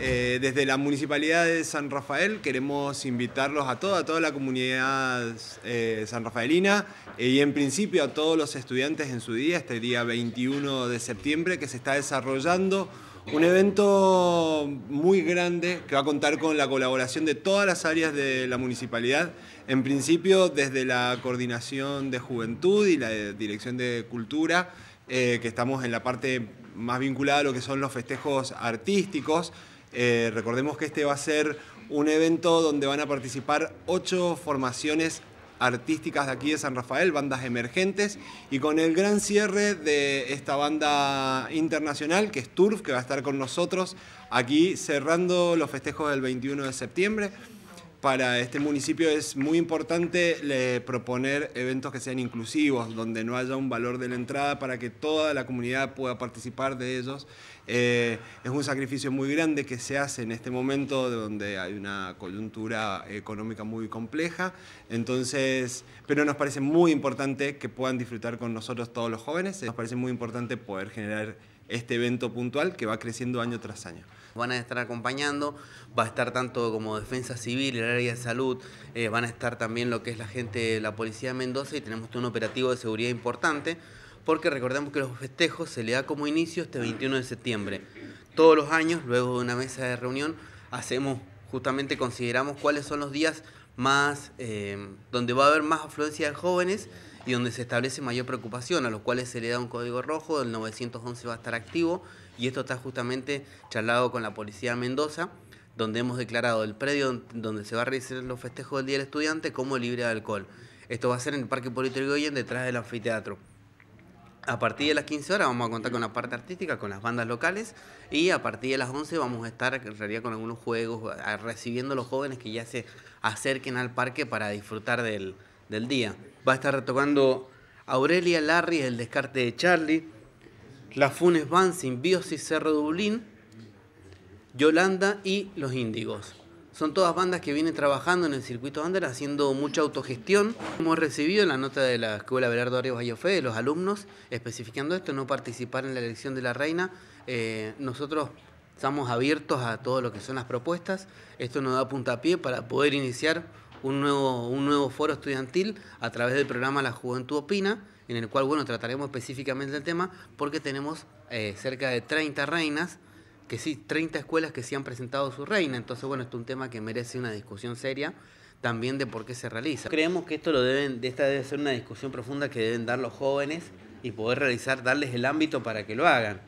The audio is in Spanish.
Eh, desde la Municipalidad de San Rafael queremos invitarlos a toda, toda la comunidad eh, sanrafaelina eh, y en principio a todos los estudiantes en su día, este día 21 de septiembre, que se está desarrollando un evento muy grande que va a contar con la colaboración de todas las áreas de la municipalidad, en principio desde la coordinación de juventud y la dirección de cultura, eh, que estamos en la parte más vinculada a lo que son los festejos artísticos. Eh, recordemos que este va a ser un evento donde van a participar ocho formaciones artísticas de aquí de San Rafael, bandas emergentes, y con el gran cierre de esta banda internacional, que es Turf, que va a estar con nosotros aquí cerrando los festejos del 21 de septiembre para este municipio es muy importante eh, proponer eventos que sean inclusivos, donde no haya un valor de la entrada para que toda la comunidad pueda participar de ellos. Eh, es un sacrificio muy grande que se hace en este momento donde hay una coyuntura económica muy compleja, entonces, pero nos parece muy importante que puedan disfrutar con nosotros todos los jóvenes, nos parece muy importante poder generar este evento puntual que va creciendo año tras año. Van a estar acompañando, va a estar tanto como defensa civil, el área de salud, eh, van a estar también lo que es la gente de la policía de Mendoza y tenemos un operativo de seguridad importante porque recordemos que los festejos se le da como inicio este 21 de septiembre. Todos los años, luego de una mesa de reunión, hacemos, justamente consideramos cuáles son los días más, eh, donde va a haber más afluencia de jóvenes y donde se establece mayor preocupación, a los cuales se le da un código rojo, el 911 va a estar activo y esto está justamente charlado con la policía de Mendoza, donde hemos declarado el predio donde se va a realizar los festejos del Día del Estudiante como libre de alcohol. Esto va a ser en el Parque de Goyen, detrás del anfiteatro. A partir de las 15 horas vamos a contar con la parte artística, con las bandas locales y a partir de las 11 vamos a estar en realidad con algunos juegos, recibiendo a los jóvenes que ya se acerquen al parque para disfrutar del día. Va a estar retocando Aurelia Larry, El Descarte de Charlie. La Funes Van, Biosis Cerro Dublín, Yolanda y Los Índigos. Son todas bandas que vienen trabajando en el circuito andal, haciendo mucha autogestión. Hemos recibido la nota de la Escuela Belardo Arias de los alumnos, especificando esto, no participar en la elección de la reina. Eh, nosotros estamos abiertos a todo lo que son las propuestas. Esto nos da puntapié para poder iniciar un nuevo, un nuevo foro estudiantil a través del programa La Juventud Opina, en el cual, bueno, trataremos específicamente el tema porque tenemos eh, cerca de 30 reinas, que sí, 30 escuelas que sí han presentado su reina. Entonces, bueno, esto es un tema que merece una discusión seria también de por qué se realiza. Creemos que esto lo deben, esta debe ser una discusión profunda que deben dar los jóvenes y poder realizar, darles el ámbito para que lo hagan.